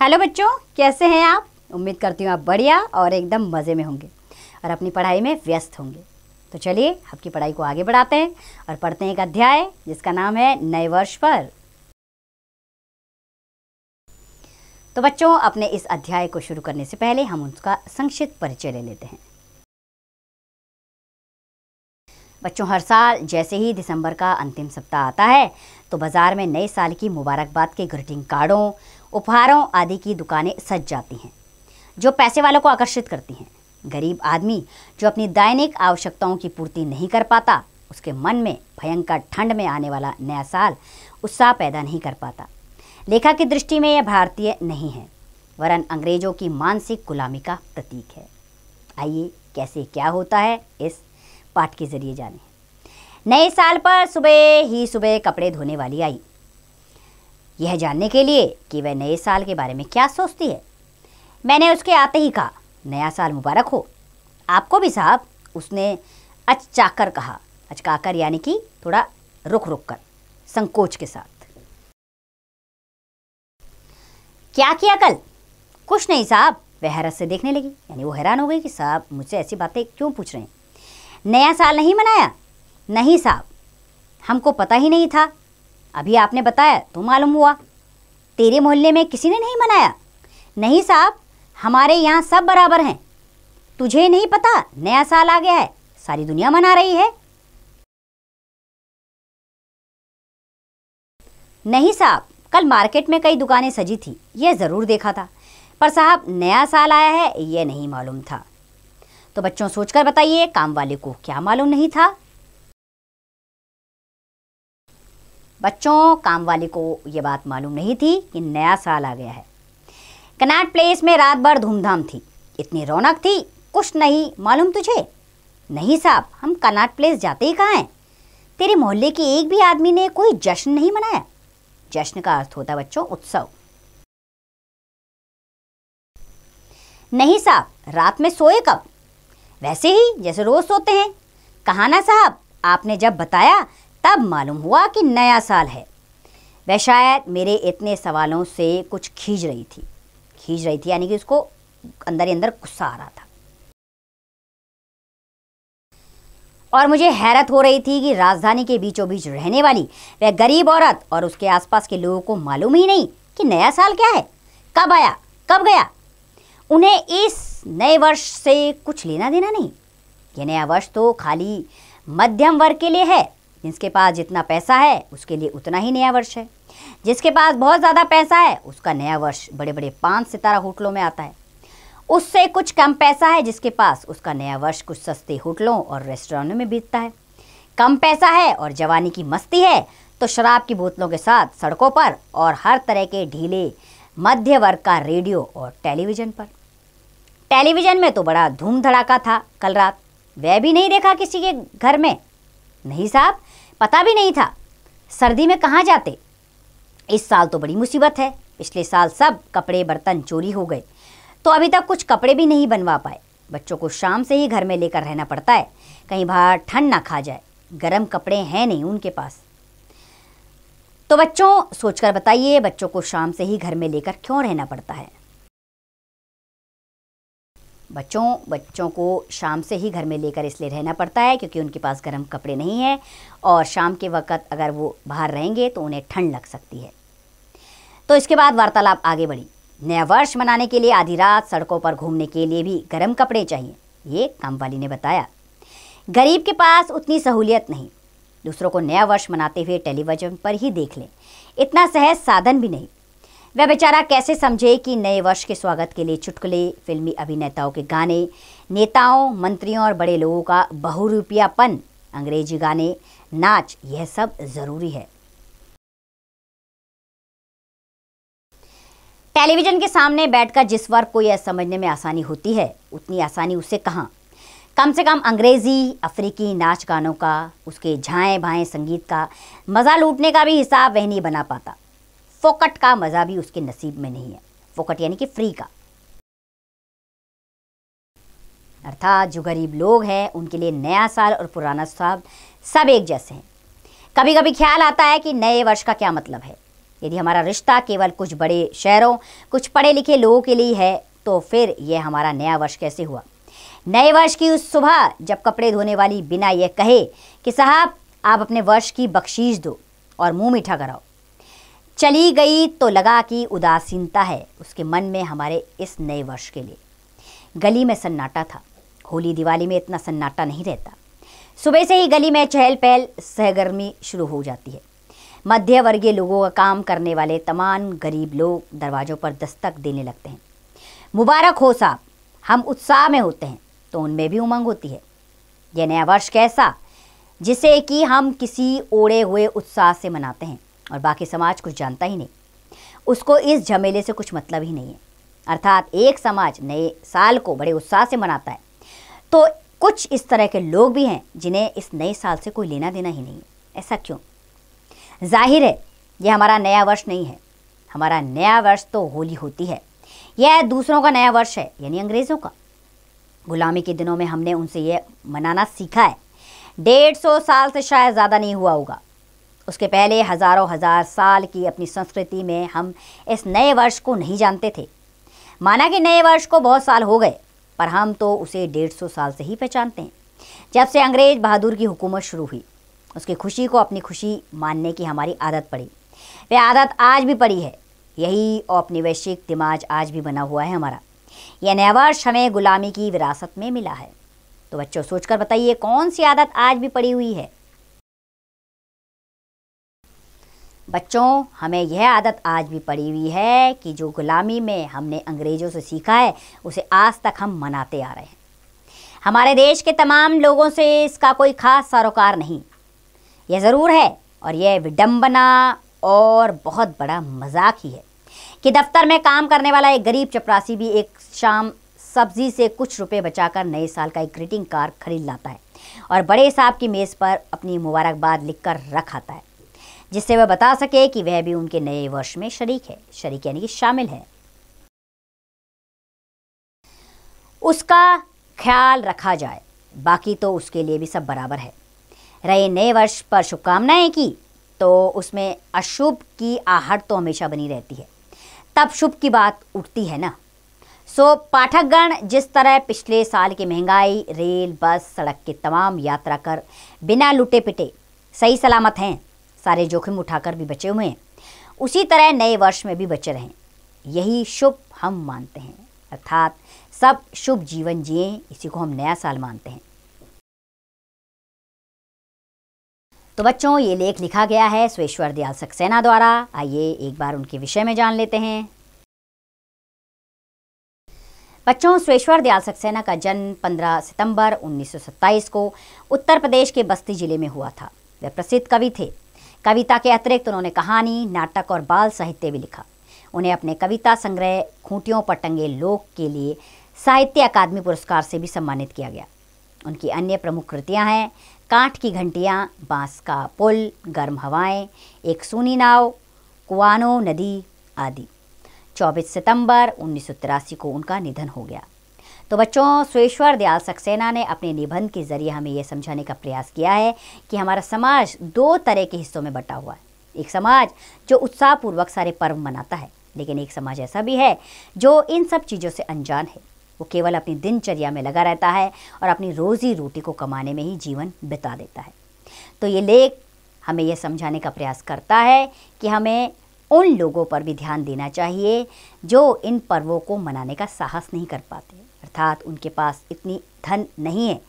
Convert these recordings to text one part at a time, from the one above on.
hello बच्चों कैसे हैं आप उम्मीद करती हूँ आप बढ़िया और एकदम मज़े में होंगे और अपनी पढ़ाई में व्यस्त होंगे तो चलिए आपकी पढ़ाई को आगे बढ़ाते हैं और पढ़ते हैं एक अध्याय जिसका नाम है नए वर्ष पर तो बच्चों अपने इस अध्याय को शुरू करने से पहले हम उसका संक्षिप्त परिचय ले लेते हैं बच्चों हर साल जैसे ही दिसंबर का अंतिम सप्ताह आता है तो बाज़ार में नए साल की मुबारकबाद के ग्रीटिंग कार्डों उपहारों आदि की दुकानें सज जाती हैं जो पैसे वालों को आकर्षित करती हैं गरीब आदमी जो अपनी दैनिक आवश्यकताओं की पूर्ति नहीं कर पाता उसके मन में भयंकर ठंड में आने वाला नया साल उत्साह पैदा नहीं कर पाता लेखा की दृष्टि में यह भारतीय नहीं है वरन अंग्रेजों की मानसिक गुलामी का प्रतीक है आइए कैसे क्या होता है इस पाठ के जरिए जाने नए साल पर सुबह ही सुबह कपड़े धोने वाली आई यह जानने के लिए कि वह नए साल के बारे में क्या सोचती है मैंने उसके आते ही कहा नया साल मुबारक हो आपको भी साहब उसने अचकाकर कहा अचकाकर यानी कि थोड़ा रुक रुक कर संकोच के साथ क्या किया कल कुछ नहीं साहब वह हैरत से देखने लगी यानी वो हैरान हो गई कि साहब मुझसे ऐसी बातें क्यों पूछ रहे हैं नया साल नहीं मनाया नहीं साहब हमको पता ही नहीं था अभी आपने बताया तो मालूम हुआ तेरे मोहल्ले में किसी ने नहीं मनाया नहीं साहब हमारे यहाँ सब बराबर हैं तुझे नहीं पता नया साल आ गया है सारी दुनिया मना रही है नहीं साहब कल मार्केट में कई दुकानें सजी थी यह ज़रूर देखा था पर साहब नया साल आया है ये नहीं मालूम था तो बच्चों सोचकर बताइए काम वाले को क्या मालूम नहीं था बच्चों काम वाले को ये बात मालूम नहीं थी कि नया साल आ गया है कनाट प्लेस में रात भर धूमधाम थी इतनी रौनक थी कुछ नहीं मालूम तुझे नहीं साहब हम कनाट प्लेस जाते ही कहाँ हैं तेरे मोहल्ले के एक भी आदमी ने कोई जश्न नहीं मनाया जश्न का अर्थ होता बच्चों उत्सव नहीं साहब रात में सोए कब वैसे ही जैसे रोज सोते हैं कहा ना साहब आपने जब बताया तब मालूम हुआ कि नया साल है वह शायद मेरे इतने सवालों से कुछ खींच रही थी खींच रही थी यानी कि उसको अंदर ही अंदर गुस्सा आ रहा था और मुझे हैरत हो रही थी कि राजधानी के बीचों बीच रहने वाली वह गरीब औरत और उसके आसपास के लोगों को मालूम ही नहीं कि नया साल क्या है कब आया कब गया उन्हें इस नए वर्ष से कुछ लेना देना नहीं ये नया वर्ष तो खाली मध्यम वर्ग के लिए है जिसके पास जितना पैसा है उसके लिए उतना ही नया वर्ष है जिसके पास बहुत ज़्यादा पैसा है उसका नया वर्ष बड़े बड़े पाँच सितारा होटलों में आता है उससे कुछ कम पैसा है जिसके पास उसका नया वर्ष कुछ सस्ते होटलों और रेस्टोरेंटों में बीतता है कम पैसा है और जवानी की मस्ती है तो शराब की बोतलों के साथ सड़कों पर और हर तरह के ढीले मध्य वर्ग का रेडियो और टेलीविज़न पर टेलीविज़न में तो बड़ा धूम धड़ाका था कल रात वह भी नहीं देखा किसी के घर में नहीं साहब पता भी नहीं था सर्दी में कहाँ जाते इस साल तो बड़ी मुसीबत है पिछले साल सब कपड़े बर्तन चोरी हो गए तो अभी तक कुछ कपड़े भी नहीं बनवा पाए बच्चों को शाम से ही घर में लेकर रहना पड़ता है कहीं बाहर ठंड ना खा जाए गर्म कपड़े हैं नहीं उनके पास तो बच्चों सोचकर बताइए बच्चों को शाम से ही घर में लेकर क्यों रहना पड़ता है बच्चों बच्चों को शाम से ही घर में लेकर इसलिए रहना पड़ता है क्योंकि उनके पास गर्म कपड़े नहीं हैं और शाम के वक़्त अगर वो बाहर रहेंगे तो उन्हें ठंड लग सकती है तो इसके बाद वार्तालाप आगे बढ़ी नया वर्ष मनाने के लिए आधी रात सड़कों पर घूमने के लिए भी गर्म कपड़े चाहिए ये काम वाली ने बताया गरीब के पास उतनी सहूलियत नहीं दूसरों को नया वर्ष मनाते हुए टेलीविज़न पर ही देख लें इतना सहज साधन भी नहीं वह बेचारा कैसे समझे कि नए वर्ष के स्वागत के लिए चुटकुले फिल्मी अभिनेताओं के गाने नेताओं मंत्रियों और बड़े लोगों का बहुरूपियापन अंग्रेजी गाने नाच यह सब ज़रूरी है टेलीविज़न के सामने बैठकर जिस वर्ग को यह समझने में आसानी होती है उतनी आसानी उसे कहाँ कम से कम अंग्रेज़ी अफ्रीकी नाच गानों का उसके झाएँ भाएँ संगीत का मज़ा लूटने का भी हिसाब वह नहीं बना पाता फोकट का मज़ा भी उसके नसीब में नहीं है फोकट यानी कि फ्री का अर्थात जो गरीब लोग हैं उनके लिए नया साल और पुराना साल सब एक जैसे हैं कभी कभी ख्याल आता है कि नए वर्ष का क्या मतलब है यदि हमारा रिश्ता केवल कुछ बड़े शहरों कुछ पढ़े लिखे लोगों के लिए है तो फिर यह हमारा नया वर्ष कैसे हुआ नए वर्ष की उस सुबह जब कपड़े धोने वाली बिना यह कहे कि साहब आप अपने वर्ष की बख्शीश दो और मुंह मीठा कराओ चली गई तो लगा कि उदासीनता है उसके मन में हमारे इस नए वर्ष के लिए गली में सन्नाटा था होली दिवाली में इतना सन्नाटा नहीं रहता सुबह से ही गली में चहल पहल सहगर्मी शुरू हो जाती है मध्यवर्गीय लोगों का काम करने वाले तमाम गरीब लोग दरवाज़ों पर दस्तक देने लगते हैं मुबारक हो साहब हम उत्साह में होते हैं तो उनमें भी उमंग होती है यह नया वर्ष कैसा जिसे कि हम किसी ओढ़े हुए उत्साह से मनाते हैं और बाकी समाज कुछ जानता ही नहीं उसको इस झमेले से कुछ मतलब ही नहीं है अर्थात एक समाज नए साल को बड़े उत्साह से मनाता है तो कुछ इस तरह के लोग भी हैं जिन्हें इस नए साल से कोई लेना देना ही नहीं है ऐसा क्यों जाहिर है यह हमारा नया वर्ष नहीं है हमारा नया वर्ष तो होली होती है यह दूसरों का नया वर्ष है यानी अंग्रेज़ों का गुलामी के दिनों में हमने उनसे यह मनाना सीखा है डेढ़ सौ साल से शायद ज़्यादा नहीं हुआ होगा उसके पहले हज़ारों हज़ार साल की अपनी संस्कृति में हम इस नए वर्ष को नहीं जानते थे माना कि नए वर्ष को बहुत साल हो गए पर हम तो उसे डेढ़ सौ साल से ही पहचानते हैं जब से अंग्रेज़ बहादुर की हुकूमत शुरू हुई उसकी खुशी को अपनी खुशी मानने की हमारी आदत पड़ी वह आदत आज भी पड़ी है यही औपनिवेशिक दिमाग आज भी बना हुआ है हमारा यह नया वर्ष हमें गुलामी की विरासत में मिला है तो बच्चों सोचकर बताइए कौन सी आदत आज भी पड़ी हुई है बच्चों हमें यह आदत आज भी पड़ी हुई है कि जो गुलामी में हमने अंग्रेज़ों से सीखा है उसे आज तक हम मनाते आ रहे हैं हमारे देश के तमाम लोगों से इसका कोई ख़ास सरोकार नहीं यह ज़रूर है और यह विडम्बना और बहुत बड़ा मजाक ही है कि दफ्तर में काम करने वाला एक गरीब चपरासी भी एक शाम सब्जी से कुछ रुपए बचाकर नए साल का एक ग्रीटिंग कार्ड खरीद लाता है और बड़े साहब की मेज़ पर अपनी मुबारकबाद लिखकर रख आता है जिससे वह बता सके कि वह भी उनके नए वर्ष में शरीक है शरीक यानी कि शामिल है उसका ख्याल रखा जाए बाकी तो उसके लिए भी सब बराबर है रहे नए वर्ष पर शुभकामनाएं की तो उसमें अशुभ की आहट तो हमेशा बनी रहती है तब शुभ की बात उठती है ना सो पाठकगण जिस तरह पिछले साल की महंगाई रेल बस सड़क की तमाम यात्रा कर बिना लुटे पिटे सही सलामत हैं सारे जोखिम उठाकर भी बचे हुए हैं उसी तरह नए वर्ष में भी बचे रहें यही शुभ हम मानते हैं अर्थात सब शुभ जीवन जिए इसी को हम नया साल मानते हैं तो बच्चों ये लेख लिखा गया है स्वेश्वर दयाल सक्सेना द्वारा आइए एक बार उनके विषय में जान लेते हैं बच्चों स्वेश्वर दयाल सक्सेना का जन्म 15 सितंबर 1927 को उत्तर प्रदेश के बस्ती जिले में हुआ था वे प्रसिद्ध कवि थे कविता के अतिरिक्त उन्होंने कहानी नाटक और बाल साहित्य भी लिखा उन्हें अपने कविता संग्रह खूंटियों पर टंगे लोक के लिए साहित्य अकादमी पुरस्कार से भी सम्मानित किया गया उनकी अन्य प्रमुख कृतियाँ हैं कांठ की घंटियाँ बांस का पुल गर्म हवाएं, एक सूनी नाव कुआनो नदी आदि 24 सितंबर उन्नीस को उनका निधन हो गया तो बच्चों सुरेश्वर दयाल सक्सेना ने अपने निबंध के जरिए हमें यह समझाने का प्रयास किया है कि हमारा समाज दो तरह के हिस्सों में बटा हुआ है एक समाज जो उत्साहपूर्वक सारे पर्व मनाता है लेकिन एक समाज ऐसा भी है जो इन सब चीज़ों से अनजान है वो केवल अपनी दिनचर्या में लगा रहता है और अपनी रोज़ी रोटी को कमाने में ही जीवन बिता देता है तो ये लेख हमें यह समझाने का प्रयास करता है कि हमें उन लोगों पर भी ध्यान देना चाहिए जो इन पर्वों को मनाने का साहस नहीं कर पाते अर्थात उनके पास इतनी धन नहीं है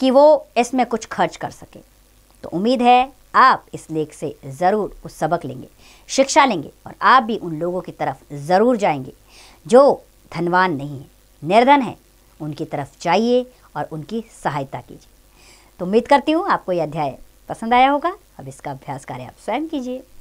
कि वो इसमें कुछ खर्च कर सके तो उम्मीद है आप इस लेख से ज़रूर कुछ सबक लेंगे शिक्षा लेंगे और आप भी उन लोगों की तरफ ज़रूर जाएंगे जो धनवान नहीं है निर्धन है उनकी तरफ जाइए और उनकी सहायता कीजिए तो उम्मीद करती हूँ आपको यह अध्याय पसंद आया होगा अब इसका अभ्यास कार्य आप स्वयं कीजिए